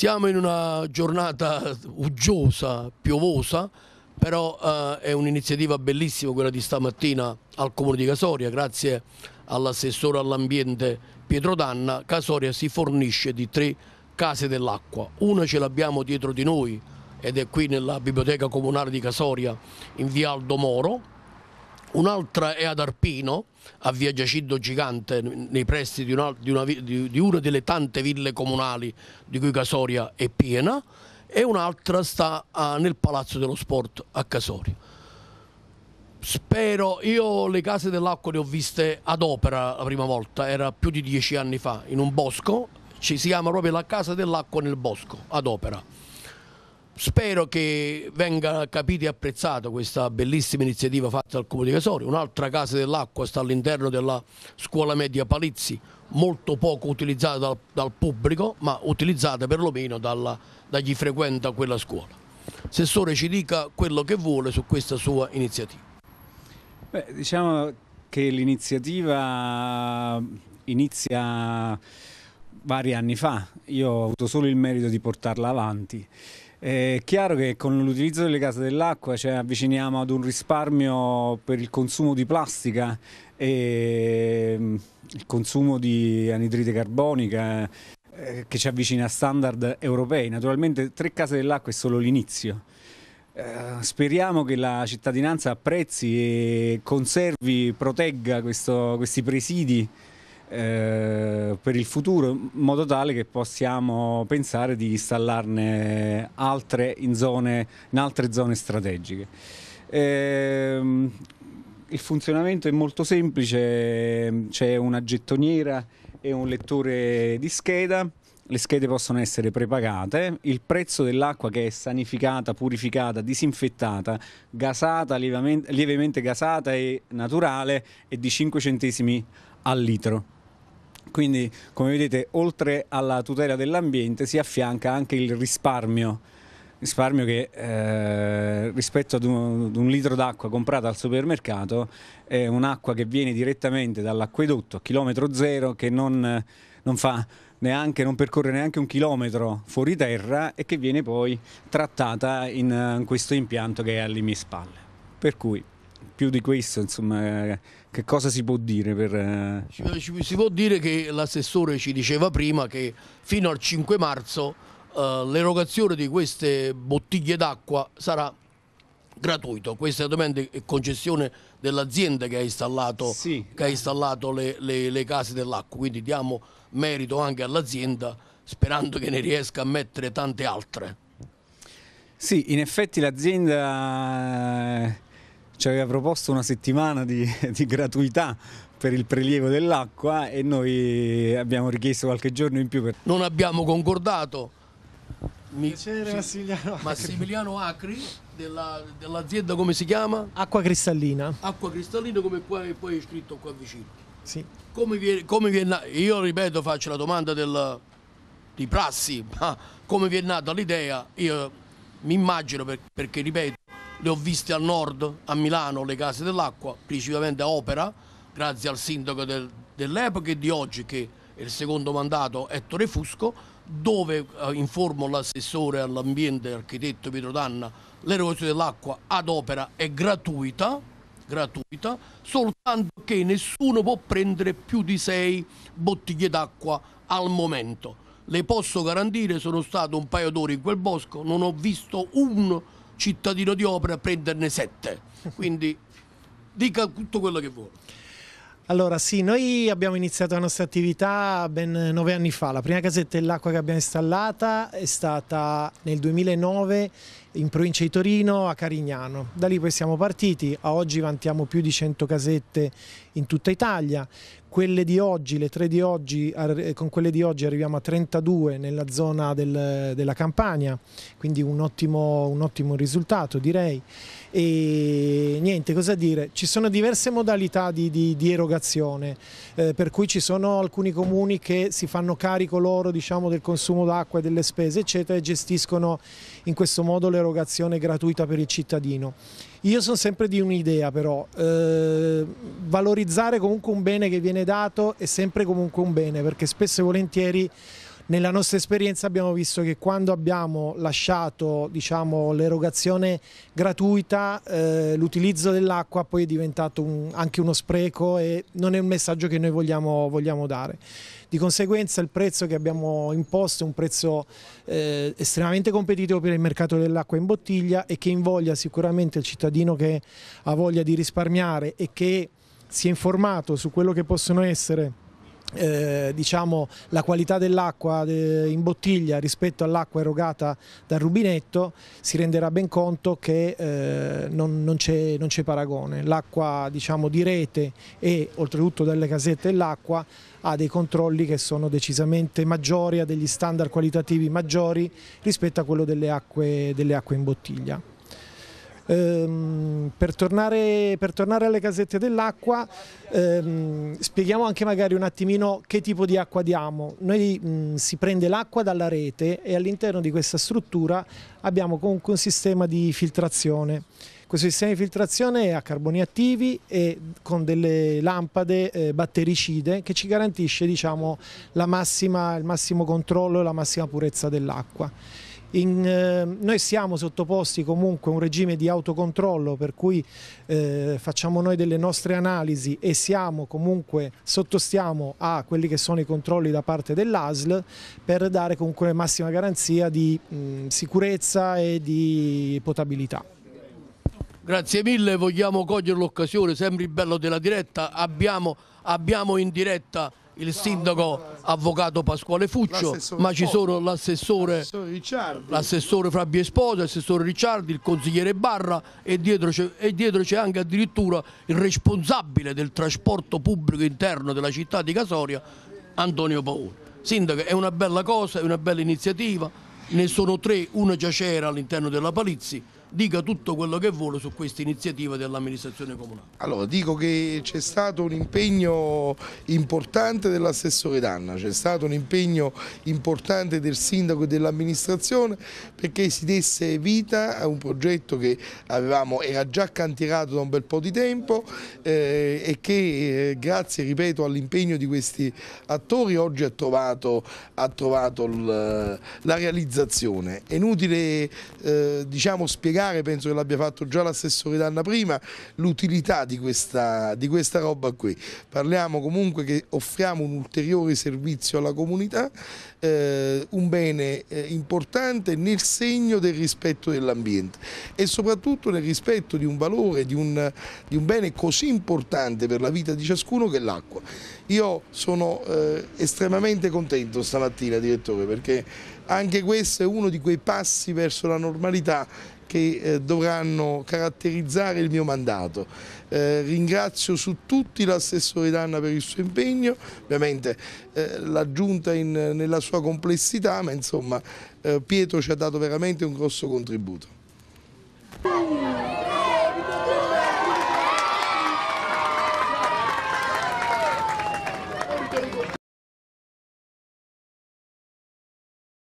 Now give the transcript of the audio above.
Siamo in una giornata uggiosa, piovosa, però eh, è un'iniziativa bellissima quella di stamattina al Comune di Casoria, grazie all'assessore all'ambiente Pietro Danna, Casoria si fornisce di tre case dell'acqua, una ce l'abbiamo dietro di noi ed è qui nella biblioteca comunale di Casoria in via Aldo Moro, un'altra è ad Arpino, a via Giacido Gigante, nei pressi di una, di, una, di una, delle tante ville comunali di cui Casoria è piena, e un'altra sta a, nel Palazzo dello Sport a Casoria. Spero, io le case dell'acqua le ho viste ad opera la prima volta, era più di dieci anni fa, in un bosco, ci si chiama proprio la casa dell'acqua nel bosco, ad opera Spero che venga capita e apprezzata questa bellissima iniziativa fatta dal Comune di Casori. Un'altra casa dell'acqua sta all'interno della scuola media Palizzi, molto poco utilizzata dal, dal pubblico, ma utilizzata perlomeno dalla, da chi frequenta quella scuola. Sessore ci dica quello che vuole su questa sua iniziativa. Beh, diciamo che l'iniziativa inizia vari anni fa, io ho avuto solo il merito di portarla avanti. È chiaro che con l'utilizzo delle case dell'acqua ci cioè, avviciniamo ad un risparmio per il consumo di plastica e mm, il consumo di anidride carbonica eh, che ci avvicina a standard europei. Naturalmente tre case dell'acqua è solo l'inizio. Eh, speriamo che la cittadinanza apprezzi e conservi, protegga questo, questi presidi eh, per il futuro, in modo tale che possiamo pensare di installarne altre in, zone, in altre zone strategiche. Eh, il funzionamento è molto semplice, c'è una gettoniera e un lettore di scheda le schede possono essere prepagate, il prezzo dell'acqua che è sanificata, purificata, disinfettata, gasata, lievemente, lievemente gasata e naturale è di 5 centesimi al litro. Quindi come vedete oltre alla tutela dell'ambiente si affianca anche il risparmio, risparmio che eh, rispetto ad un, ad un litro d'acqua comprata al supermercato è un'acqua che viene direttamente dall'acquedotto a chilometro zero che non, non fa Neanche, non percorre neanche un chilometro fuori terra e che viene poi trattata in questo impianto che è alle mie spalle. Per cui più di questo, insomma, che cosa si può dire? Per... Si può dire che l'assessore ci diceva prima che fino al 5 marzo eh, l'erogazione di queste bottiglie d'acqua sarà gratuito. Questa ovviamente è concessione dell'azienda che ha installato, sì. che ha installato le, le, le case dell'acqua, quindi diamo merito anche all'azienda sperando che ne riesca a mettere tante altre. Sì, in effetti l'azienda ci aveva proposto una settimana di, di gratuità per il prelievo dell'acqua e noi abbiamo richiesto qualche giorno in più. Per... Non abbiamo concordato. Mi... Piacere Massimiliano Acri, Massimiliano Acri dell'azienda come si chiama? Acqua Cristallina. Acqua Cristallina come qua, poi è scritto qua vicino. Sì. Come viene, come viene, io ripeto faccio la domanda del, di prassi, ma come vi è nata l'idea? Io mi immagino per, perché ripeto le ho viste al nord, a Milano, le case dell'acqua, principalmente a Opera, grazie al sindaco del, dell'epoca e di oggi che è il secondo mandato Ettore Fusco, dove eh, informo l'assessore all'ambiente, architetto Pietro Danna, l'erogazione dell'acqua ad opera è gratuita, gratuita, soltanto che nessuno può prendere più di sei bottiglie d'acqua al momento. Le posso garantire, sono stato un paio d'ore in quel bosco, non ho visto un cittadino di opera a prenderne sette. Quindi dica tutto quello che vuole. Allora sì, noi abbiamo iniziato la nostra attività ben nove anni fa, la prima casetta dell'acqua che abbiamo installata è stata nel 2009 in provincia di Torino a Carignano, da lì poi siamo partiti, a oggi vantiamo più di 100 casette in tutta Italia, quelle di oggi, le tre di oggi, eh, con quelle di oggi arriviamo a 32 nella zona del, della campagna, quindi un ottimo, un ottimo, risultato direi. E niente, cosa dire? Ci sono diverse modalità di, di, di erogazione, eh, per cui ci sono alcuni comuni che si fanno carico loro diciamo, del consumo d'acqua e delle spese, eccetera, e gestiscono in questo modo l'erogazione gratuita per il cittadino. Io sono sempre di un'idea però, eh, valorizzare comunque un bene che viene bene dato è sempre comunque un bene perché spesso e volentieri nella nostra esperienza abbiamo visto che quando abbiamo lasciato diciamo, l'erogazione gratuita eh, l'utilizzo dell'acqua poi è diventato un, anche uno spreco e non è un messaggio che noi vogliamo, vogliamo dare. Di conseguenza il prezzo che abbiamo imposto è un prezzo eh, estremamente competitivo per il mercato dell'acqua in bottiglia e che invoglia sicuramente il cittadino che ha voglia di risparmiare e che si è informato su quello che possono essere eh, diciamo, la qualità dell'acqua in bottiglia rispetto all'acqua erogata dal rubinetto si renderà ben conto che eh, non, non c'è, paragone. L'acqua diciamo, di rete e oltretutto delle casette dell'acqua ha dei controlli che sono decisamente maggiori, ha degli standard qualitativi maggiori rispetto a quello delle acque, delle acque in bottiglia. Ehm, per, tornare, per, tornare, alle casette dell'acqua ehm, spieghiamo anche magari un attimino che tipo di acqua diamo. Noi mh, si prende l'acqua dalla rete e all'interno di questa struttura abbiamo comunque un sistema di filtrazione. Questo sistema di filtrazione è a carboni attivi e con delle lampade eh, battericide che ci garantisce diciamo, massima, il massimo controllo e la massima purezza dell'acqua. In, eh, noi siamo sottoposti comunque a un regime di autocontrollo per cui eh, facciamo noi delle nostre analisi e siamo comunque sottostiamo a quelli che sono i controlli da parte dell'ASL per dare comunque massima garanzia di mh, mm, sicurezza e di potabilità. Grazie mille, vogliamo cogliere l'occasione, sempre il bello della diretta, abbiamo, abbiamo in diretta il sindaco avvocato Pasquale Fuccio, ma ci sono l'assessore l'assessore Frabbi Esposa, l'assessore Ricciardi, il consigliere Barra e dietro c'è anche addirittura il responsabile del trasporto pubblico interno della città di Casoria, Antonio Paolo. Sindaco, è una bella cosa, è una bella iniziativa, ne sono tre, una già c'era all'interno della Palizzi, dica tutto quello che vuole su questa iniziativa dell'amministrazione comunale. Allora dico che c'è stato un impegno importante dell'assessore Danna, c'è stato un impegno importante del sindaco e dell'amministrazione perché si desse vita a un progetto che avevamo, era già cantierato da un bel po' di tempo eh, e che eh, grazie ripeto all'impegno di questi attori oggi ha trovato, ha trovato la realizzazione. È inutile eh, diciamo spiegare spiegare, penso che l'abbia fatto già l'assessore Danna prima, l'utilità di questa, di questa roba qui. Parliamo comunque che offriamo un ulteriore servizio alla comunità, eh, un bene eh, importante nel segno del rispetto dell'ambiente e soprattutto nel rispetto di un valore, di un, di un bene così importante per la vita di ciascuno che è l'acqua. Io sono eh, estremamente contento stamattina, direttore, perché anche questo è uno di quei passi verso la normalità che eh, dovranno caratterizzare il mio mandato. Eh, ringrazio su tutti l'assessore Danna per il suo impegno, ovviamente eh, la giunta nella sua complessità, ma insomma eh, Pietro ci ha dato veramente un grosso contributo.